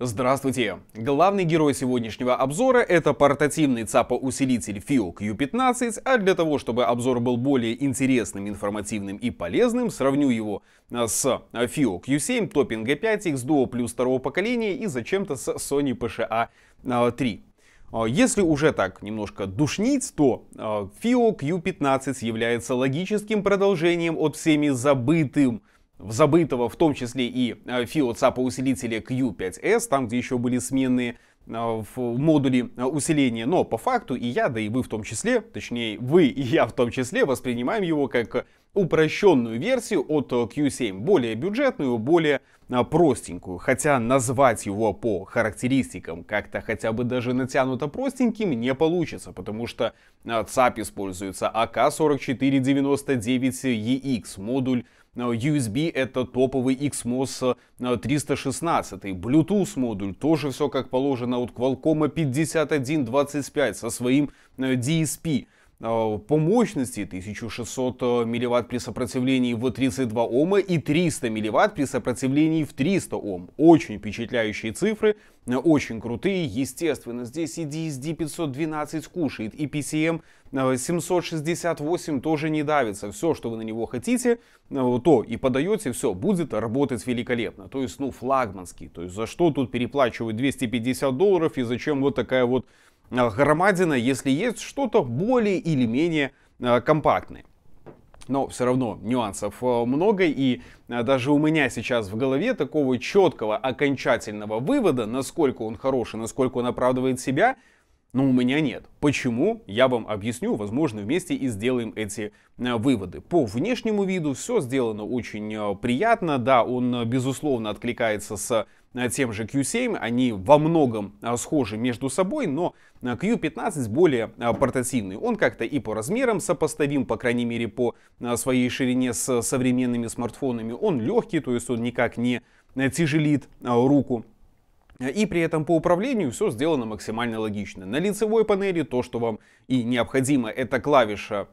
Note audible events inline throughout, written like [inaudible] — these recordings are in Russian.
Здравствуйте! Главный герой сегодняшнего обзора это портативный ЦАПа-усилитель FIOC U15, а для того, чтобы обзор был более интересным, информативным и полезным, сравню его а, с FIOC а, U7, топпинг G5, X Duo плюс второго поколения и зачем-то с Sony PSA 3. А, если уже так немножко душнить, то FIOC U15 является логическим продолжением от всеми забытым забытого, в том числе и э, фиоцапоусилителя Q5S, там, где еще были сменные э, в модуле э, усиления, но по факту и я, да и вы в том числе, точнее вы и я в том числе воспринимаем его как упрощенную версию от Q7, более бюджетную, более простенькую. Хотя назвать его по характеристикам как-то хотя бы даже натянуто простеньким не получится, потому что ЦАП используется ak 4499 ex модуль USB это топовый XMOS 316. Э, Bluetooth модуль тоже все как положено от Qualcomm 5125 со своим э, DSP. А, по мощности 1600 э, милливатт при сопротивлении в 32 Ома и 300 милливатт при сопротивлении в 300 Ом. Очень впечатляющие цифры, э, очень крутые. Естественно, здесь и DSD 512 кушает, и PCM 768 э, тоже не давится. Все, что вы на него хотите, то и подаете, все, будет работать великолепно. То есть, ну, флагманский. То есть, за что тут переплачивать 250 долларов и зачем вот такая вот Э, громадина, если есть что-то более или менее э, компактное. Но все равно нюансов э, много, и даже у меня сейчас в голове такого четкого окончательного вывода, насколько он хороший, насколько он оправдывает себя, но ну, у меня нет. Почему? Я вам объясню, возможно, вместе и сделаем эти выводы. По внешнему виду все сделано очень приятно, да, он безусловно откликается с Э, тем же Q7, они во многом э, схожи между собой, но э, Q15 более портативный. Он как-то и по размерам сопоставим, по крайней мере по своей ширине с современными смартфонами. Он легкий, то есть он никак не тяжелит руку. И при этом по управлению все сделано максимально логично. На лицевой панели то, что вам и необходимо, это клавиша,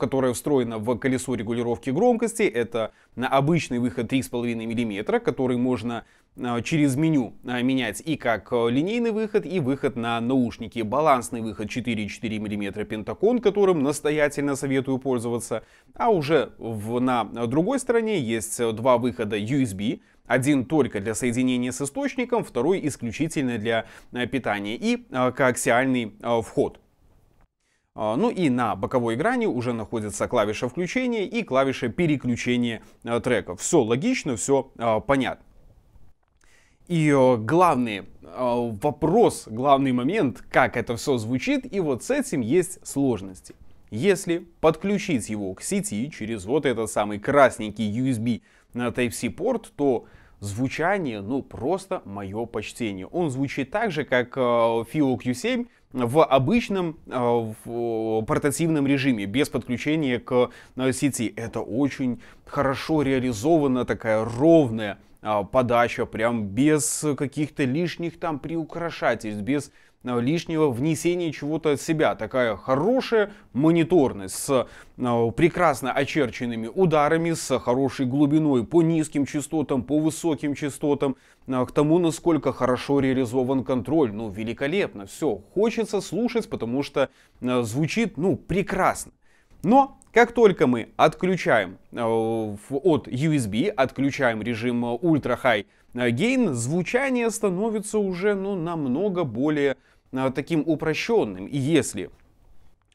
которая встроена в колесо регулировки громкости. Это обычный выход 3,5 мм, который можно Э, через меню э, менять и как э, линейный выход, и выход на наушники. Балансный выход 4,4 мм пентакон, которым настоятельно советую пользоваться. А уже в, на другой стороне есть два выхода USB, один только для соединения с источником, второй исключительно для питания и коаксиальный вход. Ну и на боковой грани уже находится клавиша включения и клавиша переключения трека. Все логично, все понятно. И э, главный э, вопрос, главный момент, как это все звучит, и вот с этим есть сложности. Если подключить его к сети через вот этот самый красненький USB на Type-C порт, то звучание, ну просто мое почтение. Он звучит так же, как э, FIO Q7 в обычном в портативном режиме, без подключения к сети. Это очень хорошо реализована такая ровная а, подача, прям без каких-то лишних там приукрашательств, без а, лишнего внесения чего-то от себя. Такая хорошая мониторность с а, прекрасно очерченными ударами, с хорошей глубиной по низким частотам, по высоким частотам, к тому, насколько хорошо реализован контроль. Ну, великолепно, все, хочется слушать, потому что звучит, ну, прекрасно. Но как только мы отключаем э, от USB, отключаем режим Ultra High Gain, звучание становится уже ну, намного более э, таким упрощенным. И если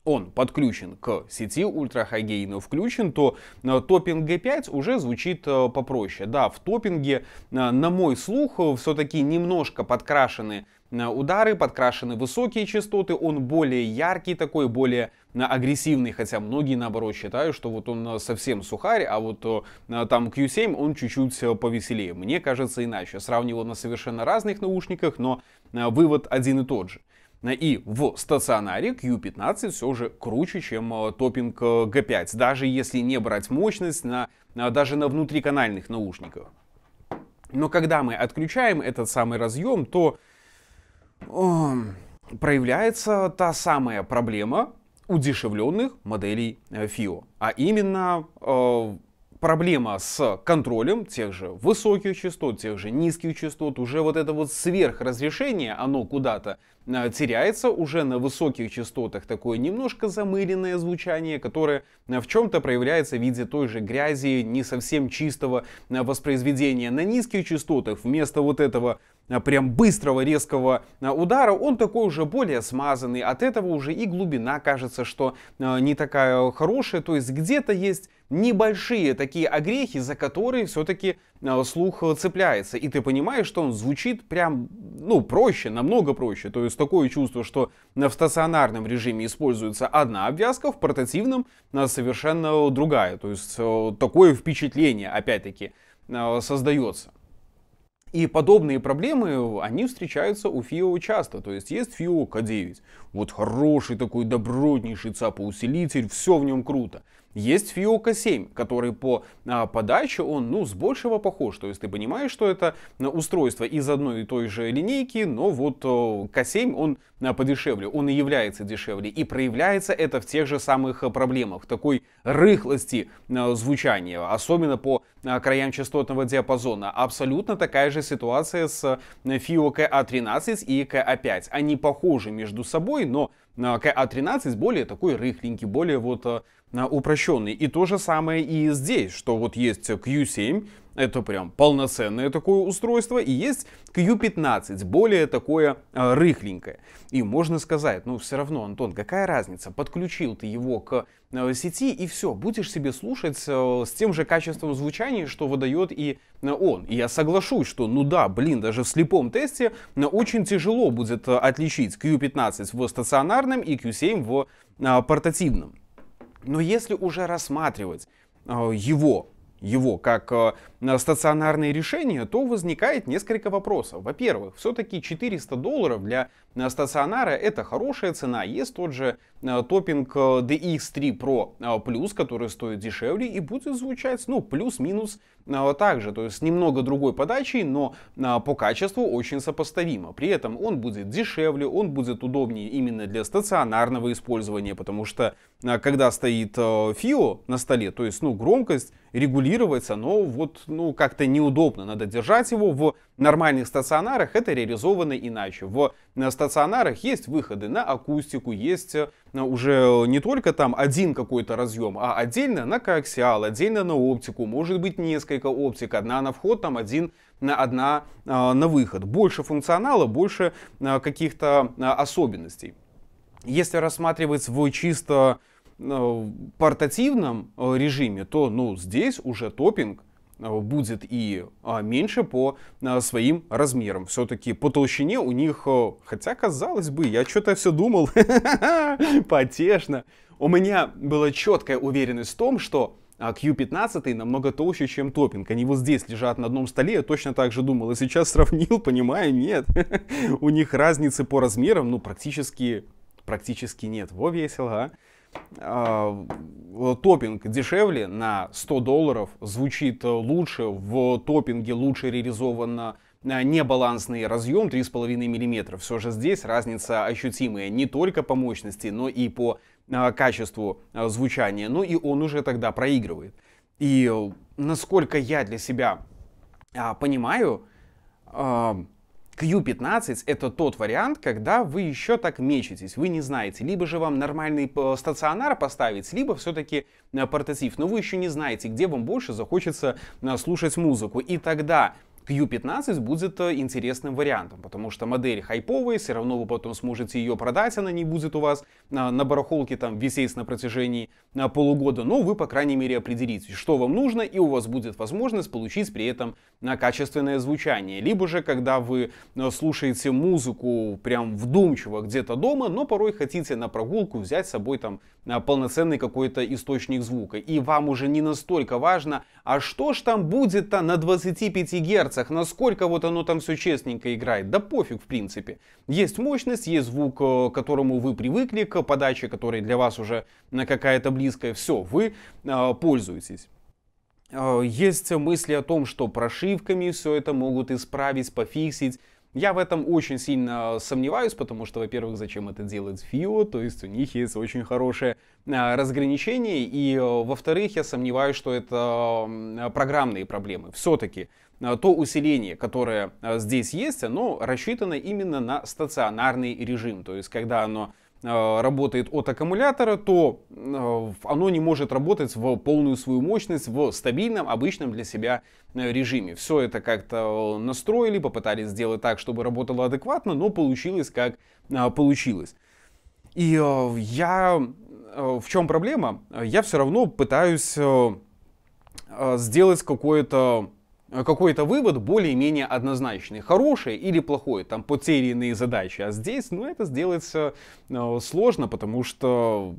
он подключен к сети ультрахагейно включен, то э, топинг G5 уже звучит попроще. Да, в топинге, на мой слух, все-таки немножко подкрашены Э, удары подкрашены высокие частоты, он более яркий такой, более э, агрессивный, хотя многие наоборот считают, что вот он э, совсем сухарь, а вот там Q7 он чуть-чуть повеселее. Мне кажется иначе. Сравнивал на совершенно разных наушниках, но вывод один и тот же. И в стационаре Q15 все же круче, чем топинг G5, даже если не брать мощность на, даже на внутриканальных наушниках. Но когда мы отключаем этот самый разъем, то проявляется та самая проблема удешевленных моделей FIO, э, а именно э, проблема с контролем тех же высоких частот, тех же низких частот, уже вот это вот сверхразрешение, оно куда-то э, теряется, уже на высоких частотах такое немножко замыленное звучание, которое в чем-то проявляется в виде той же грязи, не совсем чистого воспроизведения. На низких частотах вместо вот этого Э, прям быстрого резкого э, удара, он такой уже более смазанный, от этого уже и глубина кажется, что э, не такая хорошая, то есть где-то есть небольшие такие огрехи, за которые все-таки слух цепляется. И ты понимаешь, что он звучит прям, ну, проще, намного проще. То есть такое чувство, что в стационарном режиме используется одна обвязка, в портативном совершенно другая. То есть такое впечатление, опять-таки, создается. И подобные проблемы, они встречаются у Fio часто. То есть есть Fio k 9 Вот хороший такой добротнейший цапоусилитель, все в нем круто. Есть Фиока 7, который по а, подаче, он, ну, с большего похож. То есть ты понимаешь, что это а, устройство из одной и той же линейки, но вот а, К7, он а, подешевле, он и является дешевле. И проявляется это в тех же самых а, проблемах, такой рыхлости а, звучания, особенно по а, краям частотного диапазона. Абсолютно такая же ситуация с Фио a 13 и КА-5. Они похожи между собой, но а13 а более такой рыхленький, более вот э, упрощенный. И то же самое и здесь, что вот есть Q7, это прям полноценное такое устройство, и есть Q15, более такое э, рыхленькое. И можно сказать, ну все равно, Антон, какая разница, подключил ты его к а, сети, и все, будешь себе слушать а, с тем же качеством звучания, что выдает и он. И я соглашусь, что, ну да, блин, даже в слепом тесте очень тяжело будет отличить Q15 в стационарном и Q7 в портативном. Но если уже рассматривать его его как э, стационарные решения, то возникает несколько вопросов. Во-первых, все-таки 400 долларов для э, стационара это хорошая цена. Есть тот же Э, топинг э, DX3 Pro Plus, э, который стоит дешевле и будет звучать, ну, плюс-минус также, то есть немного другой подачей, но по качеству очень сопоставимо. При этом он будет дешевле, он будет удобнее именно для стационарного использования, потому что когда стоит FIO на столе, то есть ну громкость регулируется, но вот ну как-то неудобно, надо держать его в нормальных стационарах это реализовано иначе. В э, стационарах есть выходы на акустику, есть э, уже не только там один какой-то разъем, а отдельно на коаксиал, отдельно на оптику, может быть несколько оптик, одна на вход, там один на одна э, на выход. Больше функционала, больше каких-то особенностей. Если рассматривать в чисто портативном режиме, то ну, здесь уже топинг – Э, будет и а, меньше по э, своим размерам. Все-таки по толщине у них, э, хотя казалось бы, я что-то все думал, [laughs] потешно. У меня была четкая уверенность в том, что Q15 а, намного толще, чем топинг. Они вот здесь лежат на одном столе, я точно так же думал. И сейчас [laughs] сравнил, понимаю, нет. [laughs] у них разницы по размерам, ну, практически, практически нет. Во весело, а? А, топинг дешевле на 100 долларов звучит э, лучше, в топинге лучше реализовано э, небалансный разъем 3,5 мм. Все же здесь разница ощутимая не только по мощности, но и по э, качеству звучания. Ну и он уже тогда проигрывает. И насколько я для себя а, понимаю, а, Q15 это тот вариант, когда вы еще так мечетесь, вы не знаете, либо же вам нормальный стационар поставить, либо все-таки э, портатив, но вы еще не знаете, где вам больше захочется э, слушать музыку. И тогда Q15 будет э, интересным вариантом, потому что модель хайповая, все равно вы потом сможете ее продать, она не будет у вас на барахолке там висеть на протяжении э, полугода, но вы, по крайней мере, определитесь, что вам нужно, и у вас будет возможность получить при этом э, качественное звучание. Либо же, когда вы слушаете музыку прям вдумчиво где-то дома, но порой хотите на прогулку взять с собой там полноценный какой-то источник звука, и вам уже не настолько важно, а что ж там будет-то на 25 Гц, ГГц, насколько вот оно там все честненько играет, да пофиг в принципе. Есть мощность, есть звук, э, к которому вы привыкли, к подаче, которая для вас уже э, какая-то близкая, все, вы э, пользуетесь. Э, есть мысли о том, что прошивками все это могут исправить, пофиксить. Я в этом очень сильно сомневаюсь, потому что, во-первых, зачем это делать ФИО, то есть у них есть очень хорошее разграничение, и, во-вторых, я сомневаюсь, что это программные проблемы. Все-таки а, то усиление, которое а, здесь есть, оно рассчитано именно на стационарный режим. То есть, когда оно а, работает от аккумулятора, то оно не может работать в полную свою мощность в стабильном, обычном для себя режиме. Все это как-то настроили, попытались сделать так, чтобы работало адекватно, но получилось как получилось. И я... В чем проблема? Я все равно пытаюсь сделать какое-то Э, какой-то вывод более-менее однозначный, хороший или плохой, там по те или иные задачи. А здесь, ну, это сделается э, сложно, потому что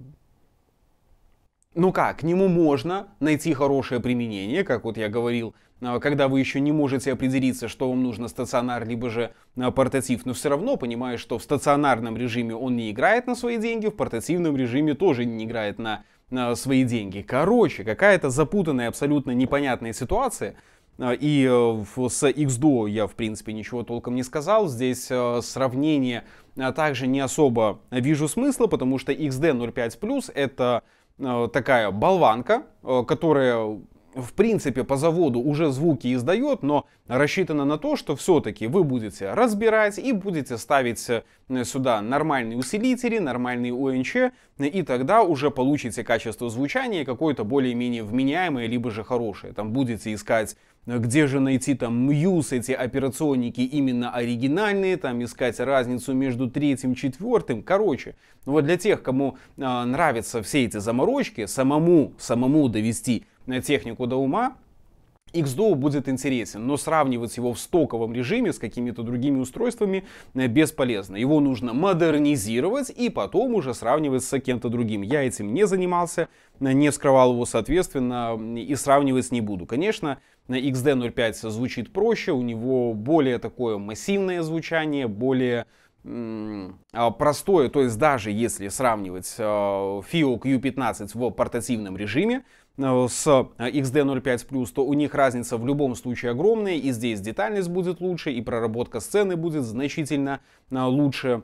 ну как, к нему можно найти хорошее применение, как вот я говорил, э, когда вы еще не можете определиться, что вам нужно стационар, либо же портатив, но все равно понимаешь, что в стационарном режиме он не играет на свои деньги, в портативном режиме тоже не играет на, на свои деньги. Короче, какая-то запутанная, абсолютно непонятная ситуация – а, и э, с XDO я, в принципе, ничего толком не сказал. Здесь э, сравнение а, также не особо вижу смысла, потому что XD05 Plus это э, такая болванка, которая в принципе по заводу уже звуки издает, но рассчитано на то, что все-таки вы будете разбирать и будете ставить э, сюда нормальные усилители, нормальные ОНЧ, и тогда уже получите качество звучания какое-то более-менее вменяемое, либо же хорошее. Там будете искать э, где же найти там Muse, эти операционники именно оригинальные, там искать разницу между третьим и четвертым. Короче, вот для тех, кому э, нравятся все эти заморочки, самому, самому довести на технику до ума, X XDO будет интересен, но сравнивать его в стоковом режиме с какими-то другими устройствами э, бесполезно. Его нужно модернизировать и потом уже сравнивать с кем-то другим. Я этим не занимался, э, не вскрывал его соответственно и сравнивать не буду. Конечно, XD05 звучит проще, у него более такое массивное звучание, более а, простое, то есть даже если сравнивать э, FIO Q15 в портативном режиме, Э, с XD05 э, Plus, то у них разница в любом случае огромная, и здесь детальность будет лучше, и проработка сцены будет значительно э, лучше.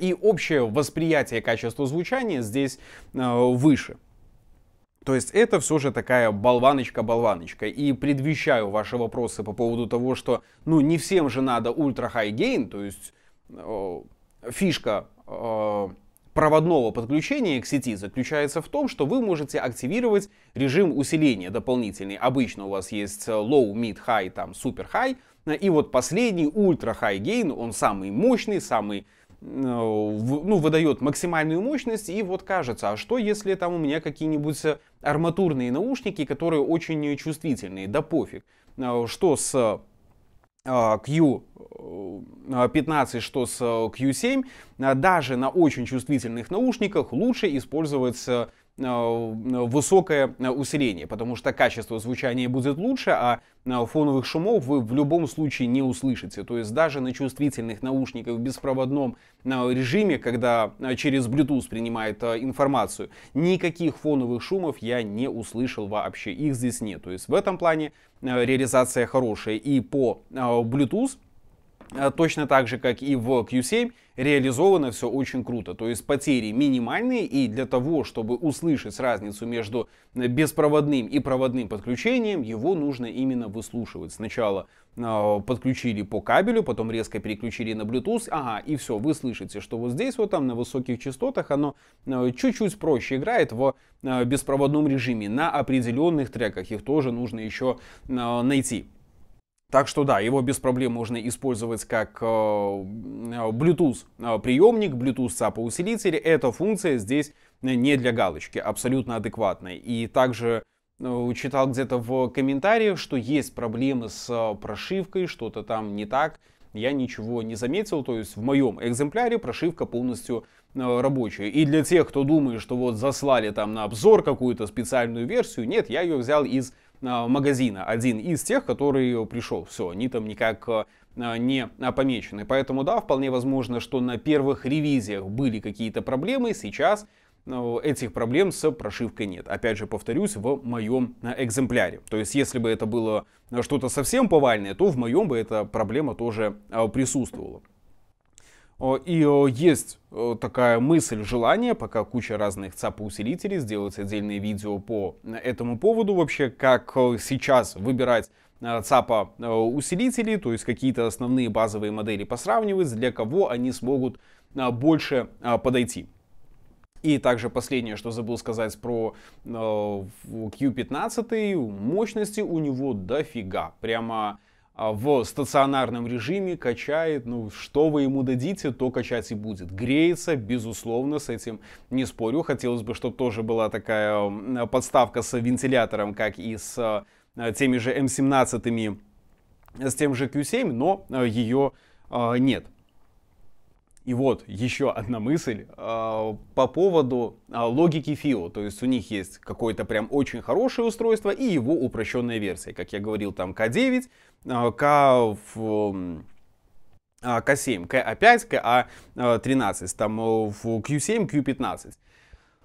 И общее восприятие качества звучания здесь выше. То есть это все же такая болваночка-болваночка. И предвещаю ваши вопросы по поводу того, что ну не всем же надо ультра-хай гейн, то есть э, фишка э, проводного подключения к сети заключается в том, что вы можете активировать режим усиления дополнительный. Обычно у вас есть э, low, mid, high, там super high. И вот последний ультра high gain, он самый мощный, самый э, ну, выдает максимальную мощность, и вот кажется, а что если там у меня какие-нибудь э, арматурные наушники, которые очень чувствительные, да пофиг, что с Q15, а, э, а, что с Q7, э, а, даже на очень чувствительных наушниках лучше использовать Э, высокое э, усиление, потому что качество звучания будет лучше, а э, фоновых шумов вы в любом случае не услышите. То есть даже на чувствительных наушниках в беспроводном режиме, когда через Bluetooth принимает информацию, никаких фоновых шумов я не услышал вообще. Их здесь нет. То есть в этом плане реализация хорошая. И по Bluetooth а, точно так же, как и в Q7, реализовано все очень круто. То есть потери минимальные, и для того, чтобы услышать разницу между беспроводным и проводным подключением, его нужно именно выслушивать. Сначала а, подключили по кабелю, потом резко переключили на Bluetooth, ага, и все, вы слышите, что вот здесь вот там на высоких частотах оно а, чуть-чуть проще играет в беспроводном режиме на определенных треках, их тоже нужно еще найти. Так что да, его без проблем можно использовать как э, э Bluetooth э, приемник, Bluetooth сапоусилитель. Эта функция здесь не для галочки, абсолютно адекватная. И также э, читал где-то в комментариях, что есть проблемы с э, прошивкой, что-то там не так. Я ничего не заметил, то есть в моем экземпляре прошивка полностью рабочая. И для тех, кто думает, что вот заслали там на обзор какую-то специальную версию, нет, я ее взял из Э, магазина, один из тех, который пришел. Все, они там никак э, не помечены. Поэтому да, вполне возможно, что на первых ревизиях были какие-то проблемы, сейчас э, этих проблем с прошивкой нет. Опять же, повторюсь, в моем экземпляре. То есть, если бы это было что-то совсем повальное, то в моем бы эта проблема тоже присутствовала. И есть такая мысль, желание, пока куча разных цапоусилителей, сделать отдельное видео по э, этому поводу вообще, как э, сейчас выбирать э, ЦАПа усилителей, то есть какие-то основные базовые модели посравнивать, для кого они смогут больше подойти. И также последнее, что забыл сказать про Q15, мощности у него дофига. Прямо а, в стационарном режиме качает, ну, что вы ему дадите, то качать и будет. Греется, безусловно, с этим не спорю. Хотелось бы, чтобы тоже была такая подставка с вентилятором, как и с а, теми же М17, с тем же Q7, но а, ее нет. И вот еще одна мысль э, по поводу э, логики FIO. То есть у них есть какое-то прям очень хорошее устройство и его упрощенная версия. Как я говорил, там к 9 э, K... В, К7, э, а, к 5 КА13, там э, в Q7, Q15.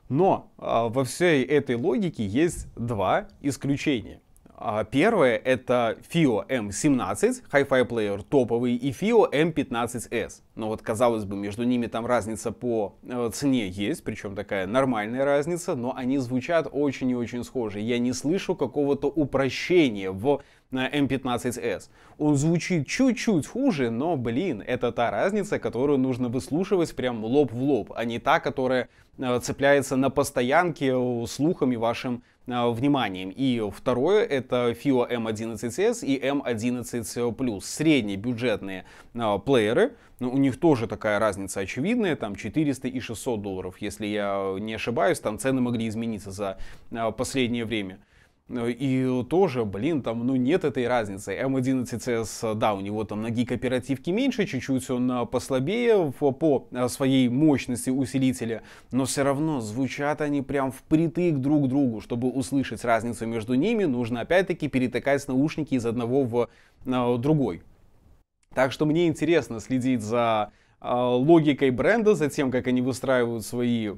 Но э, во всей этой логике есть два исключения. А первое это FIO M17, Hi-Fi Player топовый, и FIO M15S. Но вот, казалось бы, между ними там разница по э, цене есть, причем такая нормальная разница, но они звучат очень и очень схожи. Я не слышу какого-то упрощения в э, M15S. Он звучит чуть-чуть хуже, но, блин, это та разница, которую нужно выслушивать прям лоб в лоб, а не та, которая э, цепляется на постоянке слухами вашим Э, вниманием. И второе это FIO m 11 s и m 11 c Средние бюджетные э, плееры, но ну, у них тоже такая разница очевидная, там 400 и 600 долларов, если я не ошибаюсь, там цены могли измениться за э, последнее время. И тоже, блин, там, ну нет этой разницы. М11CS, да, у него там ноги гиг оперативки меньше, чуть-чуть он а, послабее по а, своей мощности усилителя, но все равно звучат они прям впритык друг к другу. Чтобы услышать разницу между ними, нужно опять-таки перетакать наушники из одного в а, другой. Так что мне интересно следить за логикой бренда, за тем, как они выстраивают свои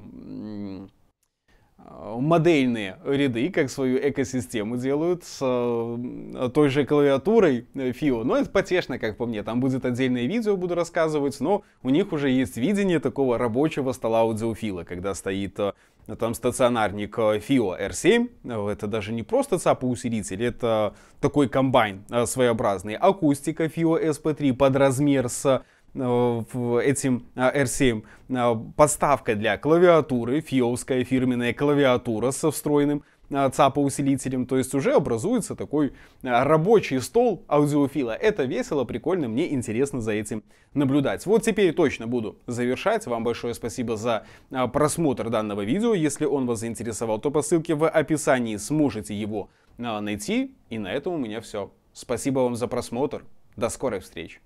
модельные ряды, как свою экосистему делают с э, той же клавиатурой э, FIO. Но это потешно, как по мне. Там будет отдельное видео, буду рассказывать, но у них уже есть видение такого рабочего стола аудиофила, когда стоит э, там стационарник FIO R7. Это даже не просто ЦАПа-усилитель, это такой комбайн своеобразный. Акустика FIO SP3 под размер с Э, этим э, R7 э, подставка для клавиатуры, фиовская фирменная клавиатура со встроенным ЦАПа-усилителем, то есть уже образуется такой рабочий стол аудиофила. Это весело, прикольно, мне интересно за этим наблюдать. Вот теперь точно буду завершать. Вам большое спасибо за просмотр данного видео. Если он вас заинтересовал, то по ссылке в описании сможете его найти. И на этом у меня все. Спасибо вам за просмотр. До скорых встреч!